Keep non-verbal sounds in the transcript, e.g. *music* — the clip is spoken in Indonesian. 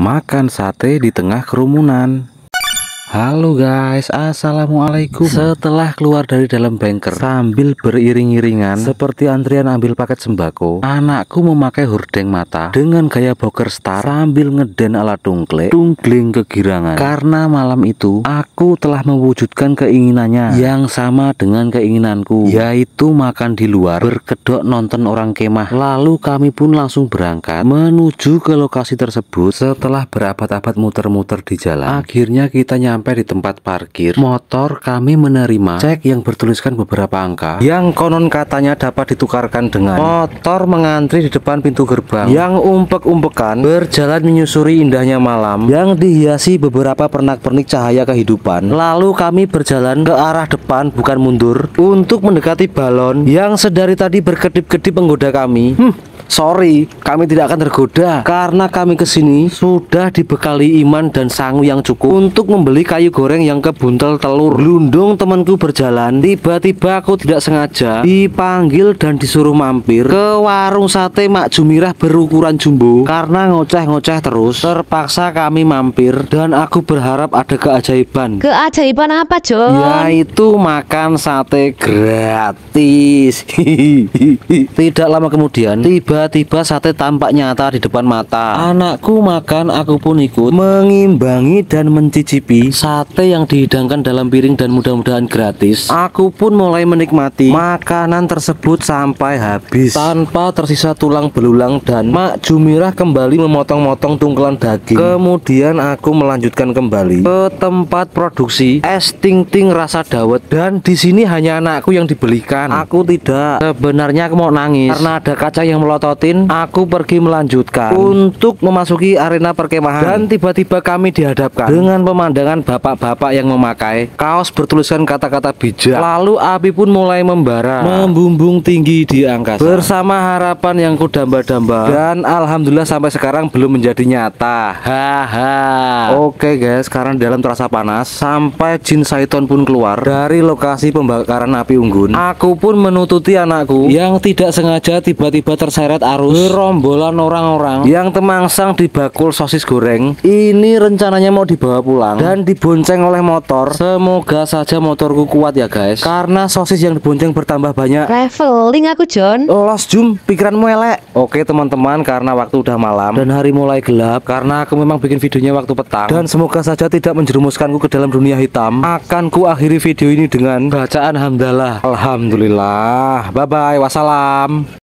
makan sate di tengah kerumunan. Halo guys, Assalamualaikum Setelah keluar dari dalam banker Sambil beriring-iringan Seperti antrian ambil paket sembako Anakku memakai hordeng mata Dengan gaya boker star Sambil ngeden ala tungkle Tungkling kegirangan Karena malam itu Aku telah mewujudkan keinginannya Yang sama dengan keinginanku Yaitu makan di luar Berkedok nonton orang kemah Lalu kami pun langsung berangkat Menuju ke lokasi tersebut Setelah berabad-abad muter-muter di jalan Akhirnya kita nyampe sampai di tempat parkir motor kami menerima cek yang bertuliskan beberapa angka yang konon katanya dapat ditukarkan dengan motor mengantri di depan pintu gerbang yang umpek-umpekan berjalan menyusuri indahnya malam yang dihiasi beberapa pernak-pernik cahaya kehidupan lalu kami berjalan ke arah depan bukan mundur untuk mendekati balon yang sedari tadi berkedip-kedip menggoda kami hmm, Sorry, kami tidak akan tergoda karena kami kesini sudah dibekali iman dan sangu yang cukup untuk membeli kayu goreng yang kebuntel telur Lundung temanku berjalan Tiba-tiba aku tidak sengaja dipanggil dan disuruh mampir ke warung sate Mak Jumirah berukuran jumbo Karena ngoceh-ngoceh terus terpaksa kami mampir Dan aku berharap ada keajaiban Keajaiban apa John? Yaitu makan sate gratis *laughs* Tidak lama kemudian tiba-tiba sate tampak nyata di depan mata Anakku makan aku pun ikut mengimbangi dan mencicipi sate yang dihidangkan dalam piring dan mudah-mudahan gratis aku pun mulai menikmati makanan tersebut sampai habis tanpa tersisa tulang belulang dan Mak Jumirah kembali memotong-motong tungkelan daging kemudian aku melanjutkan kembali ke tempat produksi es ting ting rasa dawet dan di sini hanya anakku yang dibelikan aku tidak sebenarnya aku mau nangis karena ada kaca yang melototin aku pergi melanjutkan untuk memasuki arena perkemahan dan tiba-tiba kami dihadapkan dengan pemandangan bapak-bapak yang memakai kaos bertuliskan kata-kata bijak. Lalu api pun mulai membara, membumbung tinggi di angkasa. Bersama harapan yang kudamba-damba dan alhamdulillah sampai sekarang belum menjadi nyata. Haha. Oke guys, sekarang dalam terasa panas sampai Jin Saiton pun keluar dari lokasi pembakaran api unggun. Aku pun menututi anakku yang tidak sengaja tiba-tiba terseret arus rombolan orang-orang yang temangsang dibakul sosis goreng. Ini rencananya mau dibawa pulang dan di dibonceng oleh motor semoga saja motorku kuat ya guys karena sosis yang dibonceng bertambah banyak leveling aku John los Jum pikiranmu elek oke teman-teman karena waktu udah malam dan hari mulai gelap karena aku memang bikin videonya waktu petang dan semoga saja tidak menjerumuskanku ke dalam dunia hitam akan ku akhiri video ini dengan bacaan hamdalah alhamdulillah bye bye wassalam